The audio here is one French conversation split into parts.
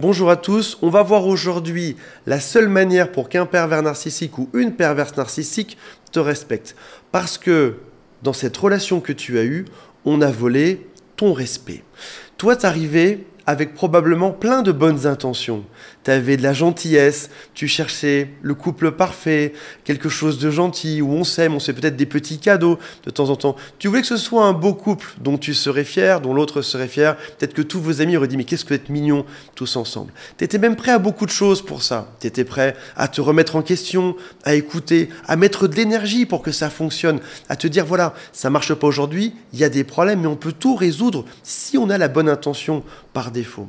Bonjour à tous, on va voir aujourd'hui la seule manière pour qu'un pervers narcissique ou une perverse narcissique te respecte. Parce que dans cette relation que tu as eue, on a volé ton respect. Toi, arrivé avec probablement plein de bonnes intentions tu avais de la gentillesse, tu cherchais le couple parfait, quelque chose de gentil, où on s'aime, on fait peut-être des petits cadeaux de temps en temps. Tu voulais que ce soit un beau couple dont tu serais fier, dont l'autre serait fier. Peut-être que tous vos amis auraient dit mais qu'est-ce que vous êtes mignons tous ensemble. Tu étais même prêt à beaucoup de choses pour ça. Tu étais prêt à te remettre en question, à écouter, à mettre de l'énergie pour que ça fonctionne, à te dire voilà, ça marche pas aujourd'hui, il y a des problèmes, mais on peut tout résoudre si on a la bonne intention par défaut.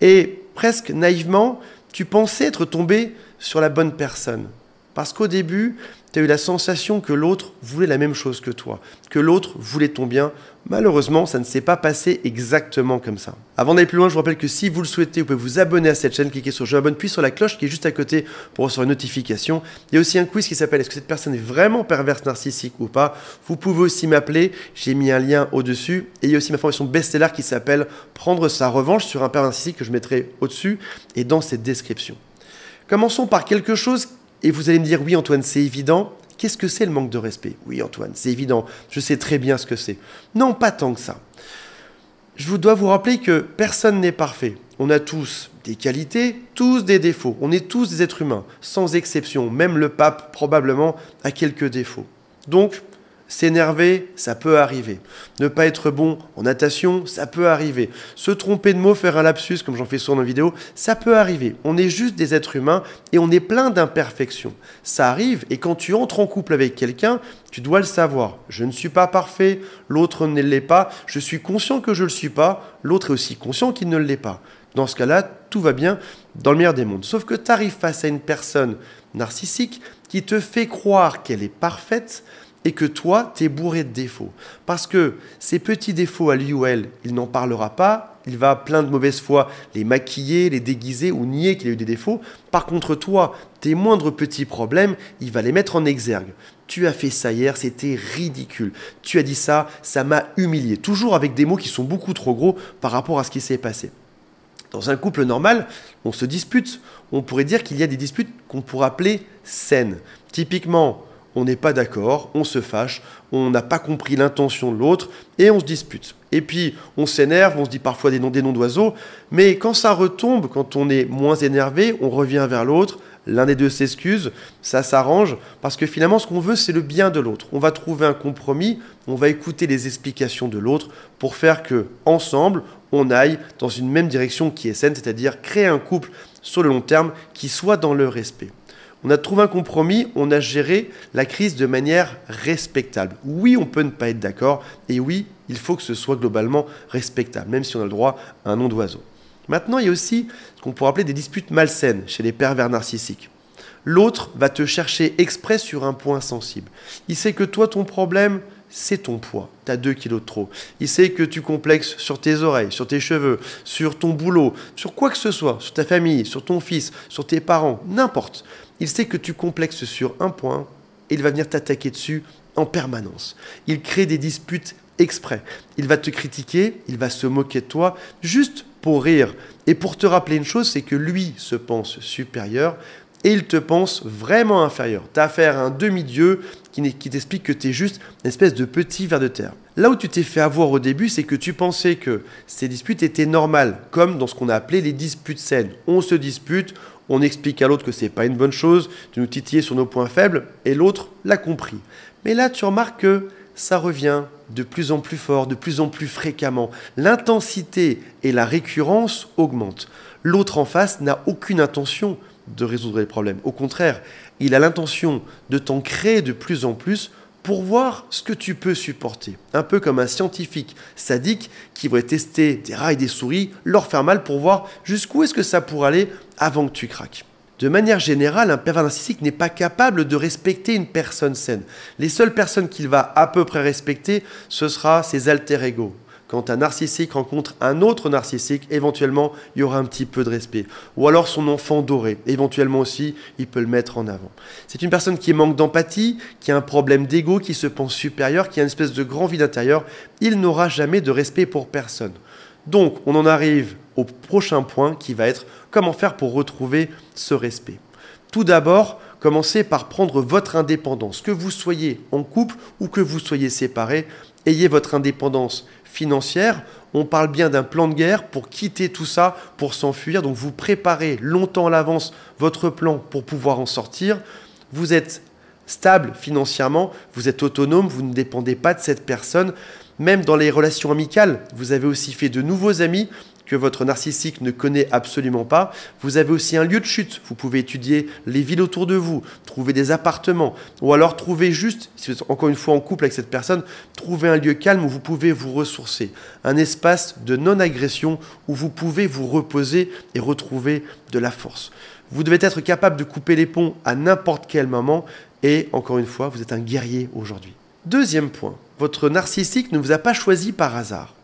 Et presque naïvement, tu pensais être tombé sur la bonne personne. Parce qu'au début, tu as eu la sensation que l'autre voulait la même chose que toi, que l'autre voulait ton bien, Malheureusement, ça ne s'est pas passé exactement comme ça. Avant d'aller plus loin, je vous rappelle que si vous le souhaitez, vous pouvez vous abonner à cette chaîne, cliquez sur Je m'abonne », puis sur la cloche qui est juste à côté pour recevoir une notification. Il y a aussi un quiz qui s'appelle Est-ce que cette personne est vraiment perverse narcissique ou pas Vous pouvez aussi m'appeler, j'ai mis un lien au-dessus. Et il y a aussi ma formation best-seller qui s'appelle Prendre sa revanche sur un pervers narcissique que je mettrai au-dessus et dans cette description. Commençons par quelque chose, et vous allez me dire oui Antoine, c'est évident, Qu'est-ce que c'est le manque de respect Oui, Antoine, c'est évident, je sais très bien ce que c'est. Non, pas tant que ça. Je vous dois vous rappeler que personne n'est parfait. On a tous des qualités, tous des défauts. On est tous des êtres humains, sans exception. Même le pape, probablement, a quelques défauts. Donc, S'énerver, ça peut arriver. Ne pas être bon en natation, ça peut arriver. Se tromper de mots, faire un lapsus, comme j'en fais souvent dans la vidéo, ça peut arriver. On est juste des êtres humains et on est plein d'imperfections. Ça arrive et quand tu entres en couple avec quelqu'un, tu dois le savoir. Je ne suis pas parfait, l'autre ne l'est pas. Je suis conscient que je ne le suis pas, l'autre est aussi conscient qu'il ne l'est pas. Dans ce cas-là, tout va bien dans le meilleur des mondes. Sauf que tu arrives face à une personne narcissique qui te fait croire qu'elle est parfaite, et que toi, tu es bourré de défauts. Parce que ces petits défauts à lui ou à elle, il n'en parlera pas, il va plein de mauvaise fois les maquiller, les déguiser ou nier qu'il a eu des défauts. Par contre, toi, tes moindres petits problèmes, il va les mettre en exergue. Tu as fait ça hier, c'était ridicule. Tu as dit ça, ça m'a humilié. Toujours avec des mots qui sont beaucoup trop gros par rapport à ce qui s'est passé. Dans un couple normal, on se dispute. On pourrait dire qu'il y a des disputes qu'on pourrait appeler saines. Typiquement, on n'est pas d'accord, on se fâche, on n'a pas compris l'intention de l'autre et on se dispute. Et puis on s'énerve, on se dit parfois des noms des noms d'oiseaux, mais quand ça retombe, quand on est moins énervé, on revient vers l'autre, l'un des deux s'excuse, ça s'arrange parce que finalement ce qu'on veut c'est le bien de l'autre. On va trouver un compromis, on va écouter les explications de l'autre pour faire que ensemble, on aille dans une même direction qui est saine, c'est-à-dire créer un couple sur le long terme qui soit dans le respect. On a trouvé un compromis, on a géré la crise de manière respectable. Oui, on peut ne pas être d'accord, et oui, il faut que ce soit globalement respectable, même si on a le droit à un nom d'oiseau. Maintenant, il y a aussi ce qu'on pourrait appeler des disputes malsaines chez les pervers narcissiques. L'autre va te chercher exprès sur un point sensible. Il sait que toi, ton problème, c'est ton poids. Tu as 2 kilos de trop. Il sait que tu complexes sur tes oreilles, sur tes cheveux, sur ton boulot, sur quoi que ce soit, sur ta famille, sur ton fils, sur tes parents, n'importe. Il sait que tu complexes sur un point et il va venir t'attaquer dessus en permanence. Il crée des disputes exprès. Il va te critiquer, il va se moquer de toi, juste pour rire. Et pour te rappeler une chose, c'est que lui se pense supérieur et il te pense vraiment inférieur. T'as affaire à un demi-dieu qui t'explique que t'es juste une espèce de petit ver de terre. Là où tu t'es fait avoir au début, c'est que tu pensais que ces disputes étaient normales, comme dans ce qu'on a appelé les disputes saines. On se dispute, on explique à l'autre que c'est pas une bonne chose de nous titiller sur nos points faibles et l'autre l'a compris. Mais là, tu remarques que ça revient de plus en plus fort, de plus en plus fréquemment. L'intensité et la récurrence augmentent. L'autre en face n'a aucune intention de résoudre les problèmes. Au contraire, il a l'intention de t'en créer de plus en plus pour voir ce que tu peux supporter. Un peu comme un scientifique sadique qui voudrait tester des rats et des souris, leur faire mal pour voir jusqu'où est-ce que ça pourrait aller avant que tu craques. De manière générale, un pervers narcissique n'est pas capable de respecter une personne saine. Les seules personnes qu'il va à peu près respecter, ce sera ses alter ego. Quand un narcissique rencontre un autre narcissique, éventuellement, il y aura un petit peu de respect. Ou alors son enfant doré, éventuellement aussi, il peut le mettre en avant. C'est une personne qui manque d'empathie, qui a un problème d'ego, qui se pense supérieur, qui a une espèce de grand vide intérieur. Il n'aura jamais de respect pour personne. Donc, on en arrive au prochain point qui va être comment faire pour retrouver ce respect. Tout d'abord, commencez par prendre votre indépendance. Que vous soyez en couple ou que vous soyez séparés, ayez votre indépendance financière. On parle bien d'un plan de guerre pour quitter tout ça, pour s'enfuir. Donc vous préparez longtemps à l'avance votre plan pour pouvoir en sortir. Vous êtes stable financièrement, vous êtes autonome, vous ne dépendez pas de cette personne. Même dans les relations amicales, vous avez aussi fait de nouveaux amis, que votre narcissique ne connaît absolument pas. Vous avez aussi un lieu de chute. Vous pouvez étudier les villes autour de vous, trouver des appartements, ou alors trouver juste, si vous êtes encore une fois en couple avec cette personne, trouver un lieu calme où vous pouvez vous ressourcer, un espace de non-agression où vous pouvez vous reposer et retrouver de la force. Vous devez être capable de couper les ponts à n'importe quel moment et encore une fois, vous êtes un guerrier aujourd'hui. Deuxième point, votre narcissique ne vous a pas choisi par hasard.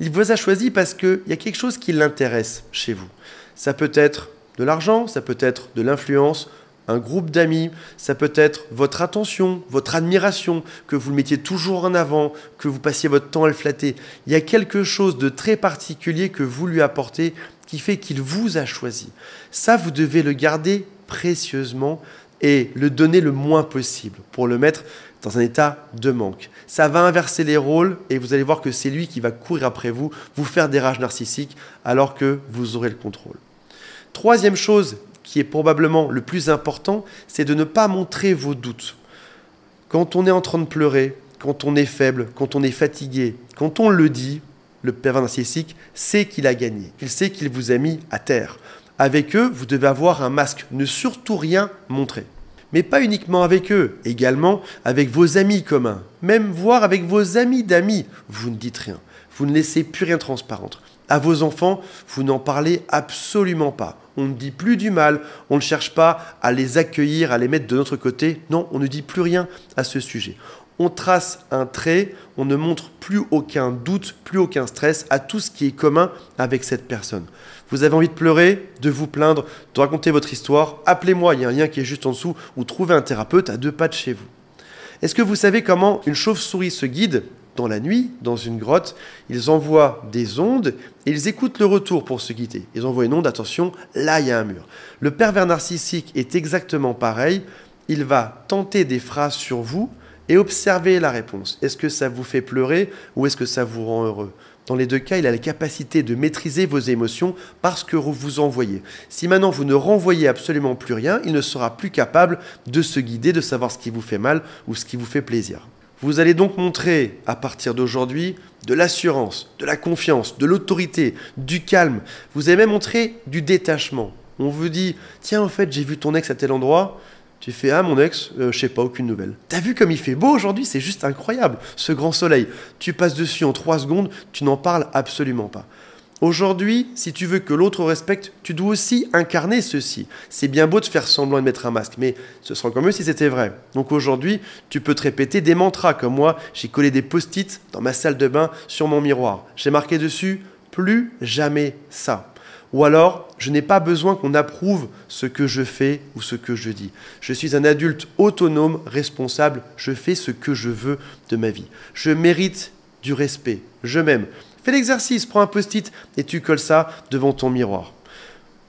Il vous a choisi parce qu'il y a quelque chose qui l'intéresse chez vous. Ça peut être de l'argent, ça peut être de l'influence, un groupe d'amis, ça peut être votre attention, votre admiration, que vous le mettiez toujours en avant, que vous passiez votre temps à le flatter. Il y a quelque chose de très particulier que vous lui apportez qui fait qu'il vous a choisi. Ça, vous devez le garder précieusement et le donner le moins possible pour le mettre dans un état de manque. Ça va inverser les rôles et vous allez voir que c'est lui qui va courir après vous, vous faire des rages narcissiques alors que vous aurez le contrôle. Troisième chose qui est probablement le plus important, c'est de ne pas montrer vos doutes. Quand on est en train de pleurer, quand on est faible, quand on est fatigué, quand on le dit, le pervers narcissique sait qu'il a gagné, il sait qu'il vous a mis à terre. Avec eux, vous devez avoir un masque, ne surtout rien montrer mais pas uniquement avec eux, également avec vos amis communs, même voire avec vos amis d'amis. Vous ne dites rien, vous ne laissez plus rien transparent. À vos enfants, vous n'en parlez absolument pas. On ne dit plus du mal, on ne cherche pas à les accueillir, à les mettre de notre côté. Non, on ne dit plus rien à ce sujet on trace un trait, on ne montre plus aucun doute, plus aucun stress à tout ce qui est commun avec cette personne. Vous avez envie de pleurer, de vous plaindre, de raconter votre histoire, appelez-moi, il y a un lien qui est juste en dessous, ou trouvez un thérapeute à deux pas de chez vous. Est-ce que vous savez comment une chauve-souris se guide dans la nuit, dans une grotte, ils envoient des ondes et ils écoutent le retour pour se guider. Ils envoient une onde, attention, là il y a un mur. Le pervers narcissique est exactement pareil, il va tenter des phrases sur vous, et observez la réponse. Est-ce que ça vous fait pleurer ou est-ce que ça vous rend heureux dans les deux cas, il a la capacité de maîtriser vos émotions parce que vous envoyez. Si maintenant vous ne renvoyez absolument plus rien, il ne sera plus capable de se guider, de savoir ce qui vous fait mal ou ce qui vous fait plaisir. Vous allez donc montrer à partir d'aujourd'hui de l'assurance, de la confiance, de l'autorité, du calme. Vous allez même montrer du détachement. On vous dit, tiens, en fait, j'ai vu ton ex à tel endroit, tu fais Ah, mon ex, euh, je sais pas, aucune nouvelle. T'as vu comme il fait beau aujourd'hui C'est juste incroyable, ce grand soleil. Tu passes dessus en trois secondes, tu n'en parles absolument pas. Aujourd'hui, si tu veux que l'autre respecte, tu dois aussi incarner ceci. C'est bien beau de faire semblant de mettre un masque, mais ce sera encore mieux si c'était vrai. Donc aujourd'hui, tu peux te répéter des mantras comme moi. J'ai collé des post-it dans ma salle de bain sur mon miroir. J'ai marqué dessus plus jamais ça. Ou alors, je n'ai pas besoin qu'on approuve ce que je fais ou ce que je dis. Je suis un adulte autonome, responsable, je fais ce que je veux de ma vie. Je mérite du respect, je m'aime. Fais l'exercice, prends un post-it et tu colles ça devant ton miroir.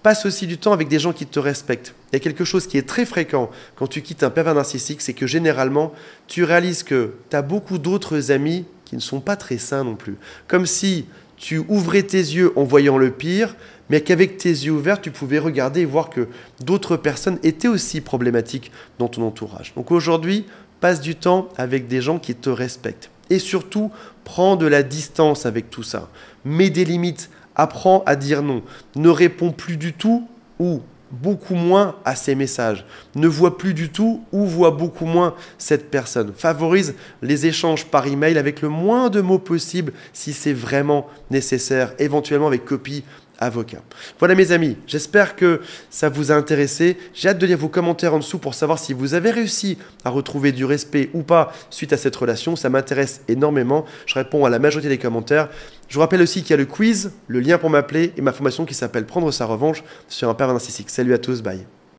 Passe aussi du temps avec des gens qui te respectent. Il y a quelque chose qui est très fréquent quand tu quittes un pervers narcissique, c'est que généralement, tu réalises que tu as beaucoup d'autres amis qui ne sont pas très sains non plus. Comme si tu ouvrais tes yeux en voyant le pire, mais qu'avec tes yeux ouverts, tu pouvais regarder et voir que d'autres personnes étaient aussi problématiques dans ton entourage. Donc aujourd'hui, passe du temps avec des gens qui te respectent. Et surtout, prends de la distance avec tout ça. Mets des limites, apprends à dire non. Ne réponds plus du tout ou beaucoup moins à ces messages, ne vois plus du tout ou voit beaucoup moins cette personne. Favorise les échanges par email avec le moins de mots possible si c'est vraiment nécessaire, éventuellement avec copie avocat. Voilà mes amis, j'espère que ça vous a intéressé. J'ai hâte de lire vos commentaires en dessous pour savoir si vous avez réussi à retrouver du respect ou pas suite à cette relation. Ça m'intéresse énormément. Je réponds à la majorité des commentaires. Je vous rappelle aussi qu'il y a le quiz, le lien pour m'appeler et ma formation qui s'appelle Prendre sa revanche sur un père narcissique. Salut à tous, bye.